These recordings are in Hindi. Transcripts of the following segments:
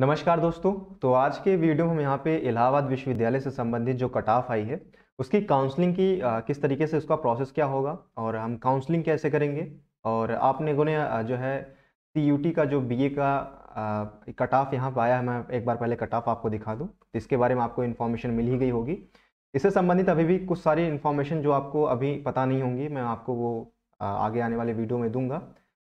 नमस्कार दोस्तों तो आज के वीडियो हम यहाँ पे इलाहाबाद विश्वविद्यालय से संबंधित जो कट ऑफ आई है उसकी काउंसलिंग की आ, किस तरीके से उसका प्रोसेस क्या होगा और हम काउंसलिंग कैसे करेंगे और आपने ने जो है सी का जो बीए का कट ऑफ यहाँ पर आया है मैं एक बार पहले कट ऑफ आपको दिखा दूँ तो इसके बारे में आपको इन्फॉर्मेशन मिल ही गई होगी इससे संबंधित अभी भी कुछ सारी इन्फॉर्मेशन जो आपको अभी पता नहीं होंगी मैं आपको वो आगे आने वाले वीडियो में दूंगा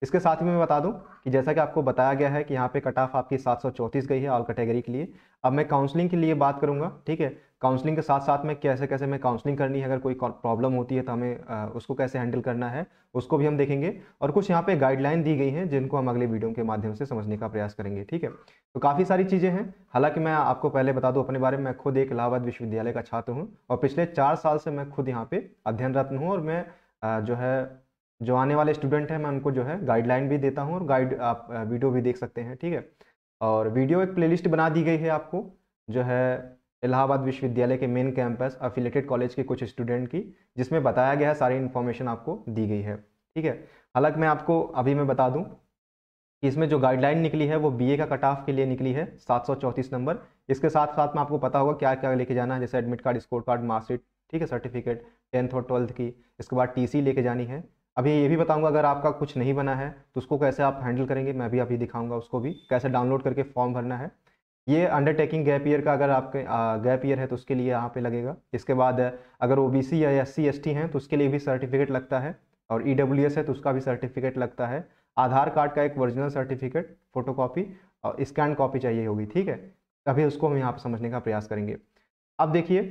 इसके साथ ही मैं बता दूं कि जैसा कि आपको बताया गया है कि यहाँ पे कट ऑफ आपकी सात सौ चौंतीस गई है ऑल कैटेगरी के लिए अब मैं काउंसलिंग के लिए बात करूँगा ठीक है काउंसलिंग के साथ साथ में कैसे कैसे मैं काउंसलिंग करनी है अगर कोई प्रॉब्लम होती है तो हमें उसको कैसे हैंडल करना है उसको भी हम देखेंगे और कुछ यहाँ पे गाइडलाइन दी गई हैं जिनको हम अगले वीडियो के माध्यम से समझने का प्रयास करेंगे ठीक है तो काफ़ी सारी चीज़ें हैं हालांकि मैं आपको पहले बता दूँ अपने बारे में मैं खुद एक इलाहाबाद विश्वविद्यालय का छात्र हूँ और पिछले चार साल से मैं खुद यहाँ पर अध्ययनरत हूँ और मैं जो है जो आने वाले स्टूडेंट हैं मैं उनको जो है गाइडलाइन भी देता हूँ और गाइड आप वीडियो भी देख सकते हैं ठीक है और वीडियो एक प्लेलिस्ट बना दी गई है आपको जो है इलाहाबाद विश्वविद्यालय के मेन कैंपस अफिलेटेड कॉलेज के कुछ स्टूडेंट की जिसमें बताया गया है सारी इन्फॉर्मेशन आपको दी गई है ठीक है हालांकि मैं आपको अभी मैं बता दूं कि इसमें जो गाइडलाइन निकली है वो बीए का कट ऑफ के लिए निकली है सात नंबर इसके साथ साथ में आपको पता होगा क्या क्या लेके जाना है जैसे admit card score card marksheet ठीक है सर्टिफिकेट टेंथ और ट्वेल्थ की इसके बाद टी लेके जानी है अभी ये भी बताऊंगा अगर आपका कुछ नहीं बना है तो उसको कैसे आप हैंडल करेंगे मैं भी अभी दिखाऊंगा उसको भी कैसे डाउनलोड करके फॉर्म भरना है ये अंडरटेकिंग गैप ईयर का अगर आपके गैप ईयर है तो उसके लिए यहाँ पे लगेगा इसके बाद अगर ओ बी या एस सी एस हैं तो उसके लिए भी सर्टिफिकेट लगता है और ई e है तो उसका भी सर्टिफिकेट लगता है आधार कार्ड का एक ओरिजिनल सर्टिफिकेट फोटोकॉपी और स्कैन कॉपी चाहिए होगी ठीक है अभी उसको हम यहाँ पर समझने का प्रयास करेंगे अब देखिए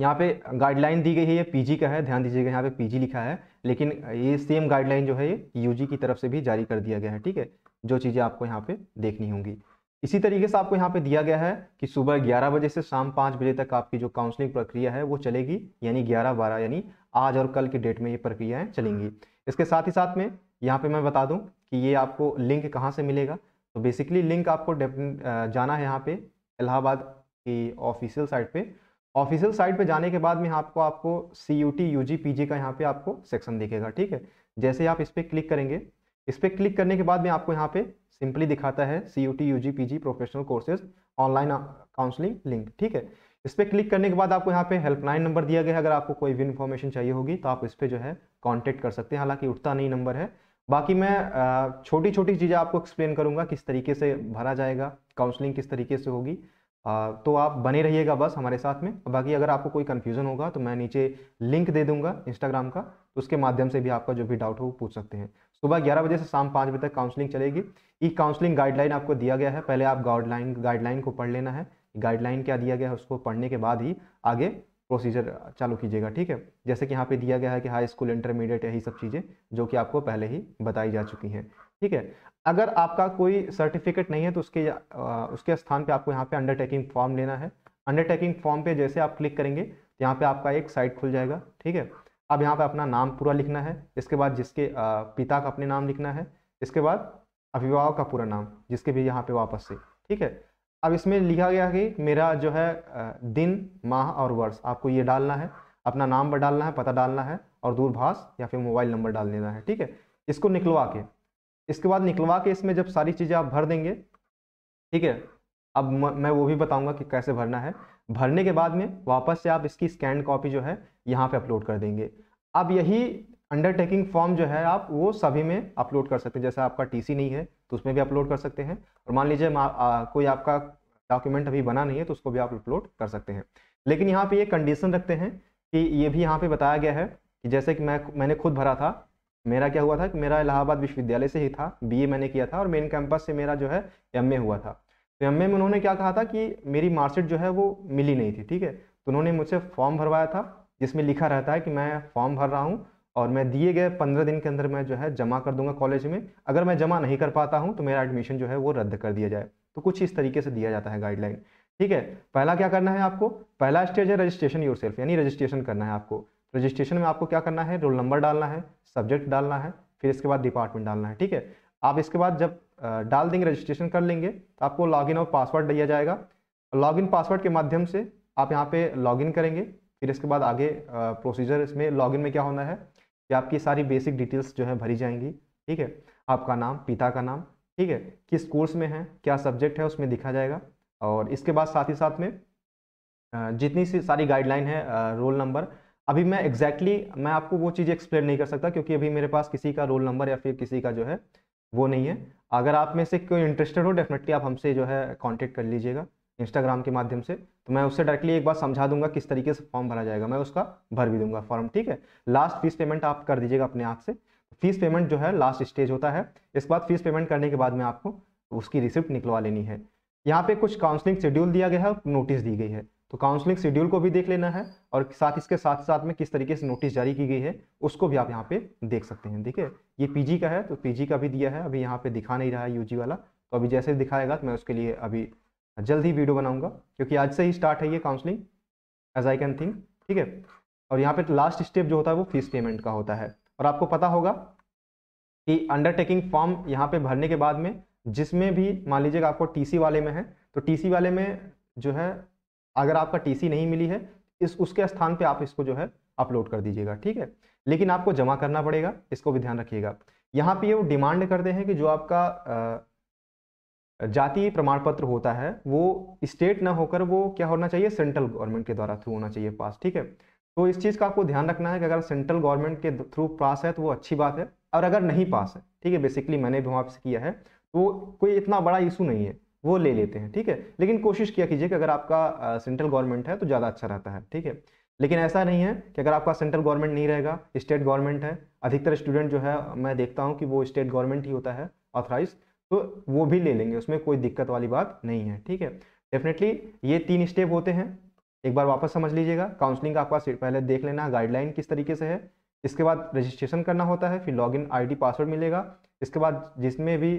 यहाँ पे गाइडलाइन दी गई है ये पीजी का है ध्यान दीजिएगा यहाँ पे पीजी लिखा है लेकिन ये सेम गाइडलाइन जो है ये यूजी की तरफ से भी जारी कर दिया गया है ठीक है जो चीज़ें आपको यहाँ पे देखनी होंगी इसी तरीके से आपको यहाँ पे दिया गया है कि सुबह 11 बजे से शाम 5 बजे तक आपकी जो काउंसलिंग प्रक्रिया है वो चलेगी यानी ग्यारह बारह यानी आज और कल की डेट में ये प्रक्रियाएँ चलेंगी इसके साथ ही साथ में यहाँ पर मैं बता दूँ कि ये आपको लिंक कहाँ से मिलेगा तो बेसिकली लिंक आपको जाना है यहाँ पर इलाहाबाद की ऑफिशियल साइट पर ऑफिशियल साइट पे जाने के बाद में आपको आपको C U T U G P G का यहाँ पे आपको सेक्शन दिखेगा ठीक है जैसे आप इस पर क्लिक करेंगे इस पर क्लिक करने के बाद में आपको यहाँ पे सिंपली दिखाता है C U T U G P G professional courses online counselling link ठीक है इस पर क्लिक करने के बाद आपको यहाँ पे हेल्पलाइन नंबर दिया गया है अगर आपको कोई भी इन्फॉर्मेशन चाहिए होगी तो आप इस पर जो है कॉन्टेक्ट कर सकते हैं हालांकि उठता नहीं नंबर है बाकी मैं छोटी छोटी चीज़ें आपको एक्सप्लेन करूँगा किस तरीके से भरा जाएगा काउंसलिंग किस तरीके से होगी तो आप बने रहिएगा बस हमारे साथ में बाकी अगर आपको कोई कन्फ्यूज़न होगा तो मैं नीचे लिंक दे दूंगा इंस्टाग्राम का तो उसके माध्यम से भी आपका जो भी डाउट हो वो पूछ सकते हैं सुबह ग्यारह बजे से शाम पाँच बजे तक काउंसलिंग चलेगी ई काउंसलिंग गाइडलाइन आपको दिया गया है पहले आप गाइडलाइन गाइडलाइन को पढ़ लेना है गाइडलाइन क्या दिया गया है उसको पढ़ने के बाद ही आगे प्रोसीजर चालू कीजिएगा ठीक है जैसे कि यहाँ पे दिया गया है कि हाई स्कूल इंटरमीडिएट यही सब चीज़ें जो कि आपको पहले ही बताई जा चुकी हैं ठीक है अगर आपका कोई सर्टिफिकेट नहीं है तो उसके आ, उसके स्थान पे आपको यहाँ पे अंडरटेकिंग फॉर्म लेना है अंडरटेकिंग फॉर्म पे जैसे आप क्लिक करेंगे तो यहाँ पर आपका एक साइट खुल जाएगा ठीक है अब यहाँ पर अपना नाम पूरा लिखना है इसके बाद जिसके आ, पिता का अपने नाम लिखना है इसके बाद अभिभावक का पूरा नाम जिसके भी यहाँ पे वापस से ठीक है अब इसमें लिखा गया कि मेरा जो है दिन माह और वर्ष आपको ये डालना है अपना नाम पर डालना है पता डालना है और दूरभाष या फिर मोबाइल नंबर डाल देना है ठीक है इसको निकलवा के इसके बाद निकलवा के इसमें जब सारी चीज़ें आप भर देंगे ठीक है अब मैं वो भी बताऊंगा कि कैसे भरना है भरने के बाद में वापस से आप इसकी स्कैंड कॉपी जो है यहाँ पे अपलोड कर देंगे अब यही अंडरटेकिंग फॉर्म जो है आप वो सभी में अपलोड कर सकते हैं जैसे आपका टीसी नहीं है तो उसमें भी अपलोड कर सकते हैं और मान लीजिए कोई आपका डॉक्यूमेंट अभी बना नहीं है तो उसको भी आप अपलोड कर सकते हैं लेकिन यहाँ पे ये कंडीशन रखते हैं कि ये भी यहाँ पे बताया गया है कि जैसे कि मैं मैंने खुद भरा था मेरा क्या हुआ था कि मेरा इलाहाबाद विश्वविद्यालय से ही था बीए मैंने किया था और मेन कैंपस से मेरा जो है एमए हुआ था तो एम में उन्होंने क्या कहा था कि मेरी मार्कशीट जो है वो मिली नहीं थी ठीक है तो उन्होंने मुझसे फॉर्म भरवाया था जिसमें लिखा रहता है कि मैं फॉर्म भर रहा हूँ और मैं दिए गए पंद्रह दिन के अंदर मैं जो है जमा कर दूंगा कॉलेज में अगर मैं जमा नहीं कर पाता हूँ तो मेरा एडमिशन जो है वो रद्द कर दिया जाए तो कुछ इस तरीके से दिया जाता है गाइडलाइन ठीक है पहला क्या करना है आपको पहला स्टेज है रजिस्ट्रेशन योर सेल्फ यानी रजिस्ट्रेशन करना है आपको रजिस्ट्रेशन में आपको क्या करना है रोल नंबर डालना है सब्जेक्ट डालना है फिर इसके बाद डिपार्टमेंट डालना है ठीक है आप इसके बाद जब डाल देंगे रजिस्ट्रेशन कर लेंगे तो आपको लॉगिन और पासवर्ड दिया जाएगा लॉगिन पासवर्ड के माध्यम से आप यहाँ पे लॉगिन करेंगे फिर इसके बाद आगे प्रोसीजर इसमें लॉगिन में क्या होना है जो आपकी सारी बेसिक डिटेल्स जो है भरी जाएंगी ठीक है आपका नाम पिता का नाम ठीक है किस कोर्स में है क्या सब्जेक्ट है उसमें लिखा जाएगा और इसके बाद साथ ही साथ में जितनी सी सारी गाइडलाइन है रोल नंबर अभी मैं एग्जैक्टली exactly, मैं आपको वो चीज़ एक्सप्लेन नहीं कर सकता क्योंकि अभी मेरे पास किसी का रोल नंबर या फिर किसी का जो है वो नहीं है अगर आप में से कोई इंटरेस्टेड हो डेफिनेटली आप हमसे जो है कॉन्टेक्ट कर लीजिएगा इंस्टाग्राम के माध्यम से तो मैं उससे डायरेक्टली एक बार समझा दूंगा किस तरीके से फॉर्म भरा जाएगा मैं उसका भर भी दूंगा फॉर्म ठीक है लास्ट फीस पेमेंट आप कर दीजिएगा अपने आप से फीस पेमेंट जो है लास्ट स्टेज होता है इसके बाद फीस पेमेंट करने के बाद में आपको उसकी रिसिप्ट निकलवा लेनी है यहाँ पे कुछ काउंसलिंग शेड्यूल दिया गया है और नोटिस दी गई है तो काउंसलिंग शेड्यूल को भी देख लेना है और साथ इसके साथ साथ में किस तरीके से नोटिस जारी की गई है उसको भी आप यहाँ पे देख सकते हैं देखिए ये पीजी का है तो पीजी का भी दिया है अभी यहाँ पे दिखा नहीं रहा है यूजी वाला तो अभी जैसे दिखाएगा तो मैं उसके लिए अभी जल्द ही वीडियो बनाऊंगा क्योंकि आज से ही स्टार्ट है ये counselling as I can think ठीक है और यहाँ पे लास्ट स्टेप जो होता है वो फीस पेमेंट का होता है और आपको पता होगा कि अंडरटेकिंग फॉर्म यहाँ पे भरने के बाद में जिसमें भी मान लीजिएगा आपको टीसी वाले में है तो टीसी वाले में जो है अगर आपका टीसी नहीं मिली है इस उसके स्थान पे आप इसको जो है अपलोड कर दीजिएगा ठीक है लेकिन आपको जमा करना पड़ेगा इसको भी ध्यान रखिएगा यहाँ पे वो डिमांड करते हैं कि जो आपका जाति प्रमाण पत्र होता है वो स्टेट ना होकर वो क्या होना चाहिए सेंट्रल गवर्नमेंट के द्वारा थ्रू होना चाहिए पास ठीक है तो इस चीज़ का आपको ध्यान रखना है कि अगर सेंट्रल गवर्नमेंट के थ्रू पास है तो वो अच्छी बात है और अगर नहीं पास है ठीक है बेसिकली मैंने भी वहाँ से किया है तो कोई इतना बड़ा इशू नहीं है वो ले लेते हैं ठीक है लेकिन कोशिश किया कीजिए कि अगर आपका सेंट्रल गवर्नमेंट है तो ज़्यादा अच्छा रहता है ठीक है लेकिन ऐसा नहीं है कि अगर आपका सेंट्रल गवर्नमेंट नहीं रहेगा स्टेट गवर्नमेंट है अधिकतर स्टूडेंट जो है मैं देखता हूँ कि वो स्टेट गवर्नमेंट ही होता है ऑथराइज तो वो भी ले लेंगे उसमें कोई दिक्कत वाली बात नहीं है ठीक है डेफिनेटली ये तीन स्टेप होते हैं एक बार वापस समझ लीजिएगा काउंसलिंग का आपका पहले देख लेना गाइडलाइन किस तरीके से है इसके बाद रजिस्ट्रेशन करना होता है फिर लॉगिन आईडी पासवर्ड मिलेगा इसके बाद जिसमें भी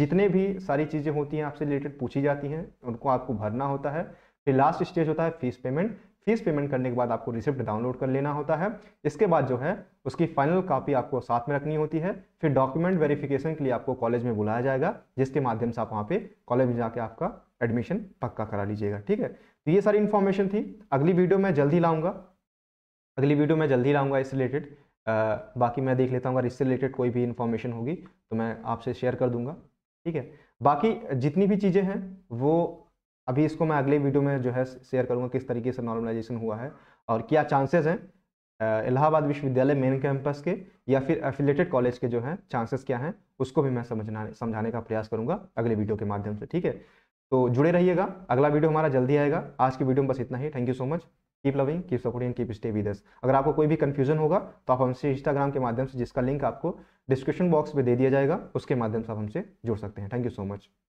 जितने भी सारी चीज़ें होती हैं आपसे रिलेटेड पूछी जाती हैं उनको आपको भरना होता है फिर लास्ट स्टेज होता है फीस पेमेंट फीस पेमेंट करने के बाद आपको रिसिप्ट डाउनलोड कर लेना होता है इसके बाद जो है उसकी फाइनल कापी आपको साथ में रखनी होती है फिर डॉक्यूमेंट वेरिफिकेशन के लिए आपको कॉलेज में बुलाया जाएगा जिसके माध्यम से आप वहाँ पे कॉलेज में जाके आपका एडमिशन पक्का करा लीजिएगा ठीक है तो ये सारी इन्फॉर्मेशन थी अगली वीडियो मैं जल्दी लाऊंगा अगली वीडियो मैं जल्दी लाऊंगा इस रिलेटेड बाकी मैं देख लेता हूँ अगर इससे रिलेटेड कोई भी इन्फॉर्मेशन होगी तो मैं आपसे शेयर कर दूंगा ठीक है बाकी जितनी भी चीज़ें हैं वो अभी इसको मैं अगले वीडियो में जो है शेयर करूँगा किस तरीके से नॉर्मलाइजेशन हुआ है और क्या चांसेस हैं इलाहाबाद विश्वविद्यालय मेन कैंपस के या फिर एफिलेटेड कॉलेज के जो हैं चांसेस क्या हैं उसको भी मैं समझना समझाने का प्रयास करूँगा अगले वीडियो के माध्यम से ठीक है तो जुड़े रहिएगा अगला वीडियो हमारा जल्दी आएगा आज की वीडियो में बस इतना ही thank you so much keep loving keep supporting keep stay with us अगर आपको कोई भी कन्फ्यूजन होगा तो आप हमसे इंस्टाग्राम के माध्यम से जिसका लिंक आपको डिस्क्रिप्शन बॉक्स में दे दिया जाएगा उसके माध्यम से आप हमसे जुड़ सकते हैं थैंक यू सो मच